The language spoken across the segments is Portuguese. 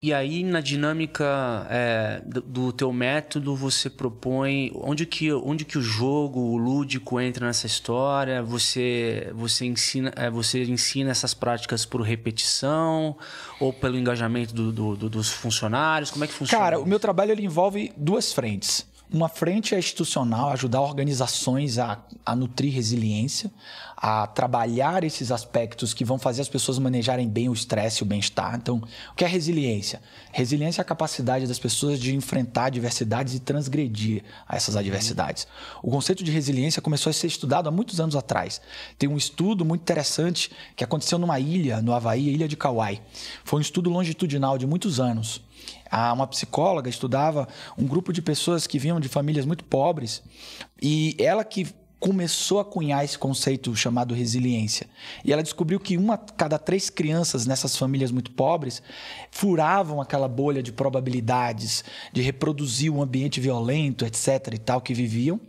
E aí, na dinâmica é, do, do, teu método, você propõe onde que, onde que o jogo, o lúdico entra nessa história? Você, você, ensina, é, você ensina essas práticas por repetição ou pelo engajamento do, do, dos funcionários? Como é que funciona? Cara, o meu trabalho ele envolve duas frentes. Uma frente é institucional, ajudar organizações a, a nutrir resiliência, a trabalhar esses aspectos que vão fazer as pessoas manejarem bem o estresse e o bem-estar. Então, o que é resiliência? Resiliência é a capacidade das pessoas de enfrentar adversidades e transgredir essas uhum. adversidades. O conceito de resiliência começou a ser estudado há muitos anos atrás. Tem um estudo muito interessante que aconteceu numa ilha, no Havaí, a ilha de Kauai. Foi um estudo longitudinal de muitos anos a, ah, uma psicóloga estudava um grupo de pessoas que vinham de famílias muito pobres e ela que começou a cunhar esse conceito chamado resiliência. E ela descobriu que uma cada três crianças nessas famílias muito pobres furavam aquela bolha de probabilidades, de reproduzir um ambiente violento, etc. e tal, que viviam.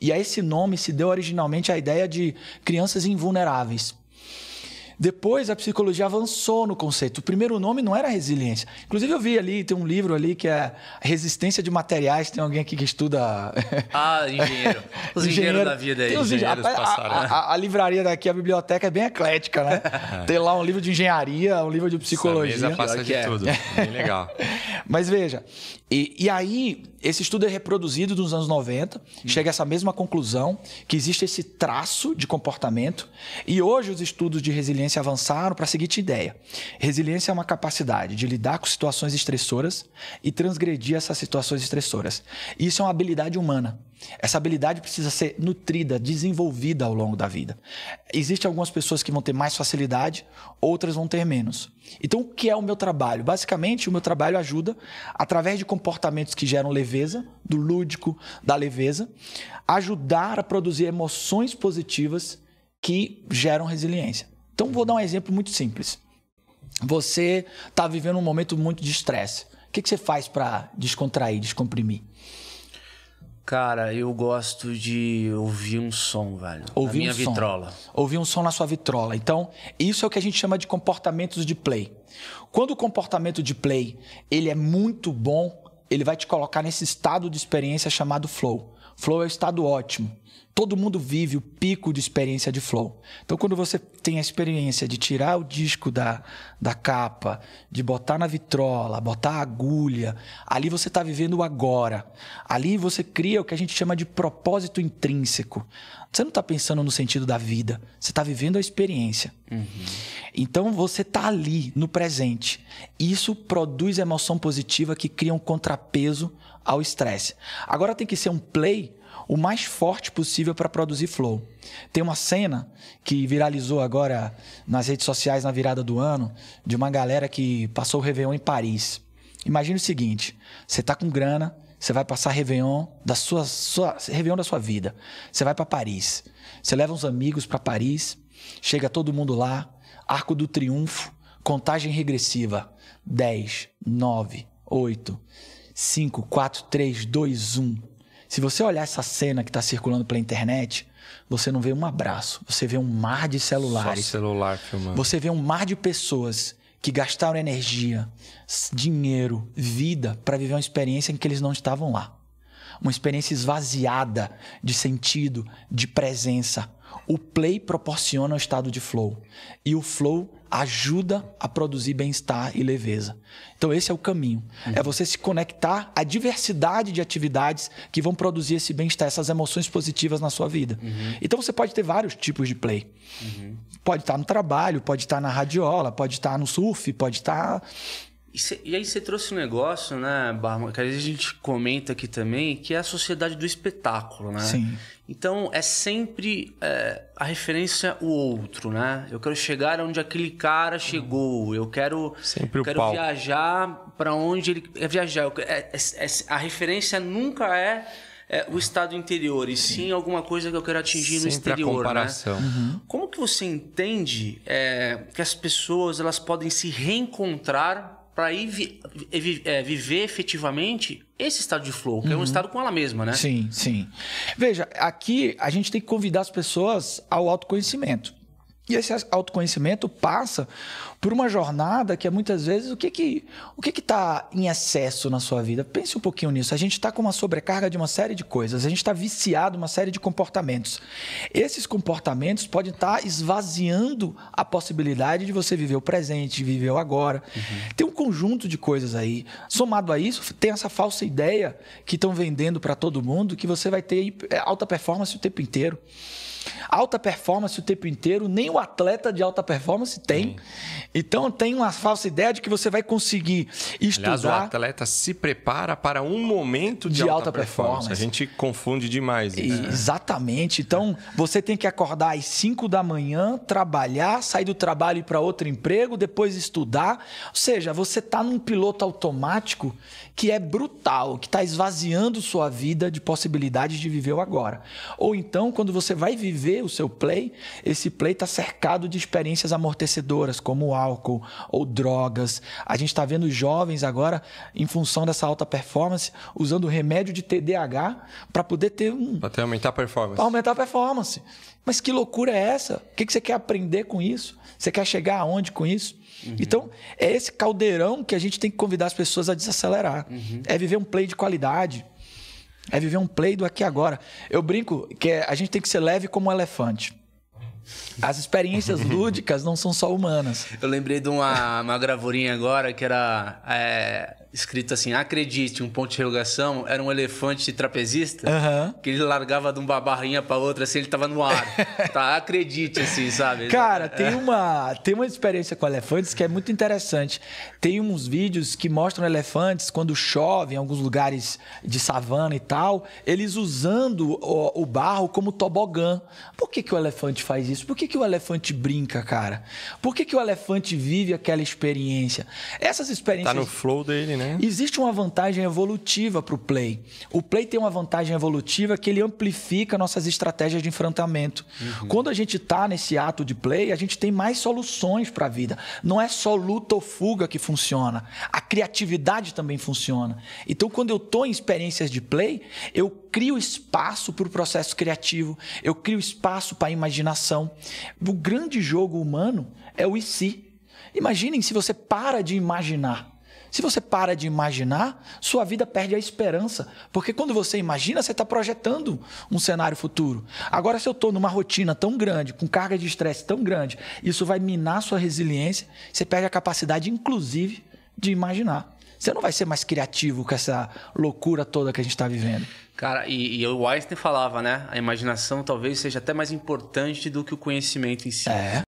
E a esse nome se deu originalmente a ideia de crianças invulneráveis. Depois a psicologia avançou no conceito. O primeiro nome não era resiliência. Inclusive eu vi ali, tem um livro ali que é Resistência de Materiais. Tem alguém aqui que estuda. Ah, engenheiro. Os engenheiros da vida aí. Os engenheiros a, passaram. A, né? a, a, livraria daqui, a biblioteca é bem eclética, né? tem lá um livro de engenharia, um livro de psicologia. Essa mesa passa de é. tudo. Bem legal. Mas veja, e, e aí esse estudo é reproduzido nos anos 90, chega a essa mesma conclusão, que existe esse traço de comportamento, e hoje os estudos de resiliência avançaram para a seguinte ideia: resiliência é uma capacidade de lidar com situações estressoras e transgredir essas situações estressoras. Isso é uma habilidade humana. Essa habilidade precisa ser nutrida, desenvolvida ao longo da vida. Existem algumas pessoas que vão ter mais facilidade, outras vão ter menos. Então, o que é o meu trabalho? Basicamente, o meu trabalho ajuda, através de comportamentos que geram leveza, do lúdico, da leveza, ajudar a produzir emoções positivas que geram resiliência. Então, vou dar um exemplo muito simples. Você está vivendo um momento muito de estresse. O que, que você faz para descontrair, descomprimir? Cara, eu gosto de ouvir um som, velho. Ouvir na minha um som. vitrola. Ouvir um som na sua vitrola. Então, isso é o que a gente chama de comportamentos de play. Quando o comportamento de play ele é muito bom, ele vai te colocar nesse estado de experiência chamado flow. Flow é o estado ótimo todo mundo vive o pico de experiência de flow. Então, quando você tem a experiência de tirar o disco da, da capa, de botar na vitrola, botar a agulha, ali você está vivendo o agora. Ali você cria o que a gente chama de propósito intrínseco. Você não está pensando no sentido da vida, você está vivendo a experiência. Uhum. Então, você está ali, no presente. Isso produz emoção positiva que cria um contrapeso ao estresse. Agora tem que ser um play o mais forte possível para produzir flow. Tem uma cena que viralizou agora nas redes sociais na virada do ano, de uma galera que passou o Réveillon em Paris. Imagina o seguinte: você tá com grana, você vai passar Réveillon da sua, sua Réveillon da sua vida. Você vai para Paris. Você leva uns amigos para Paris, chega todo mundo lá, Arco do Triunfo, contagem regressiva: 10, 9, 8, 5, 4, 3, 2, 1. Se você olhar essa cena que está circulando pela internet, você não vê um abraço, você vê um mar de celulares. Só celular filmando. Você vê um mar de pessoas que gastaram energia, dinheiro, vida para viver uma experiência em que eles não estavam lá uma experiência esvaziada de sentido, de presença. O play proporciona o estado de flow e o flow ajuda a produzir bem-estar e leveza. Então esse é o caminho. Uhum. É você se conectar à diversidade de atividades que vão produzir esse bem-estar, essas emoções positivas na sua vida. Uhum. Então você pode ter vários tipos de play. Uhum. Pode estar no trabalho, pode estar na radiola, pode estar no surf, pode estar e, cê, e aí você trouxe um negócio, né, Barman, que às vezes a gente comenta aqui também, que é a sociedade do espetáculo, né? Sim. Então é sempre é, a referência o outro, né? Eu quero chegar onde aquele cara chegou. Eu quero, sempre eu quero viajar para onde ele é viajar. é, é, a referência nunca é, é, o estado interior e sim. sim alguma coisa que eu quero atingir sempre no exterior, a né? comparação. Né? Uhum. Como que você entende é, que as pessoas elas podem se reencontrar para ir vi, é, viver efetivamente esse estado de flow, que uhum. é um uhum. estado com ela mesma, né? Sim, sim. Veja, aqui a gente tem que convidar as pessoas ao autoconhecimento. E esse autoconhecimento passa por uma jornada que é muitas vezes o que que o que que está em excesso na sua vida. Pense um pouquinho nisso. A gente está com uma sobrecarga de uma série de coisas. A gente está viciado uma série de comportamentos. Esses comportamentos podem estar tá esvaziando a possibilidade de você viver o presente, de viver o agora. Uhum. Tem um conjunto de coisas aí. Somado a isso, tem essa falsa ideia que estão vendendo para todo mundo que você vai ter é, alta performance o tempo inteiro. Alta performance o tempo inteiro, nem o atleta de alta performance tem. Sim. Então tem uma falsa ideia de que você vai conseguir estudar. Aliás, o atleta se prepara para um momento de, de alta, alta performance. performance. A gente confunde demais isso. Né? Exatamente. Então você tem que acordar às 5 da manhã, trabalhar, sair do trabalho para outro emprego, depois estudar. Ou seja, você está num piloto automático que é brutal, que está esvaziando sua vida de possibilidades de viver o agora. Ou então, quando você vai viver o seu play, esse play está certo cercado de experiências amortecedoras, como álcool ou drogas. A gente está vendo jovens agora, em função dessa alta performance, usando remédio de TDAH para poder ter um. Para aumentar a performance. aumentar a performance. Mas que loucura é essa? O que, que você quer aprender com isso? Você quer chegar aonde com isso? Uhum. Então, é esse caldeirão que a gente tem que convidar as pessoas a desacelerar. Uhum. É viver um play de qualidade. É viver um play do aqui e agora. Eu brinco que é, a gente tem que ser leve como um elefante. As experiências lúdicas não são só humanas. Eu lembrei de uma, uma gravurinha agora que era é, escrito assim: acredite, um ponto de interrogação, era um elefante trapezista uhum. que ele largava de uma barrinha para outra, assim, ele tava no ar. tá, acredite, assim, sabe? Cara, tem uma, tem uma experiência com elefantes que é muito interessante. Tem uns vídeos que mostram elefantes quando chove em alguns lugares de savana e tal, eles usando o, o barro como tobogã. Por que, que o elefante faz isso? isso? Por que, que o elefante brinca, cara? Por que, que o elefante vive aquela experiência? Essas experiências. Tá no flow dele, né? Existe uma vantagem evolutiva para o play. O play tem uma vantagem evolutiva que ele amplifica nossas estratégias de enfrentamento. Uhum. Quando a gente está nesse ato de play, a gente tem mais soluções para a vida. Não é só luta ou fuga que funciona. A criatividade também funciona. Então, quando eu estou em experiências de play, eu crio espaço para o processo criativo, eu crio espaço para a imaginação, o grande jogo humano é o e se. Imaginem se você para de imaginar. Se você para de imaginar, sua vida perde a esperança. Porque quando você imagina, você está projetando um cenário futuro. Agora, se eu estou numa rotina tão grande, com carga de estresse tão grande, isso vai minar sua resiliência, você perde a capacidade, inclusive, de imaginar. Você não vai ser mais criativo com essa loucura toda que a gente está vivendo. Cara, e, e o Einstein falava, né? A imaginação talvez seja até mais importante do que o conhecimento em si. É.